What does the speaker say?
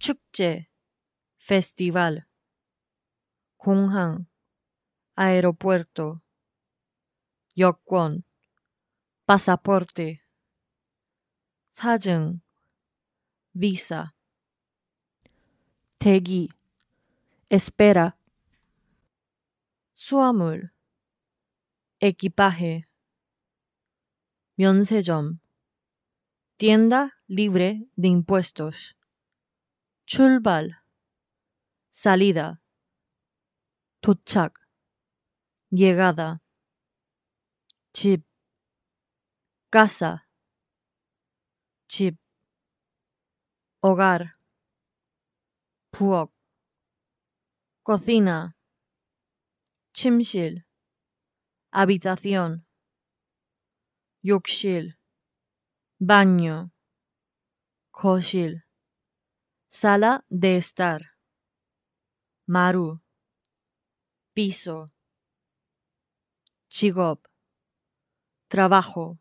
축제, festival, 공항, aeropuerto, 여권, pasaporte, 사증, visa, 대기, espera, Suamul, equipaje, 면세점, tienda libre de impuestos. Chulbal, salida, tuchak, llegada, chip, casa, chip, hogar, puok, cocina, chimshil, habitación, yuxil baño, Sala de estar. Maru. Piso. Chigop. Trabajo.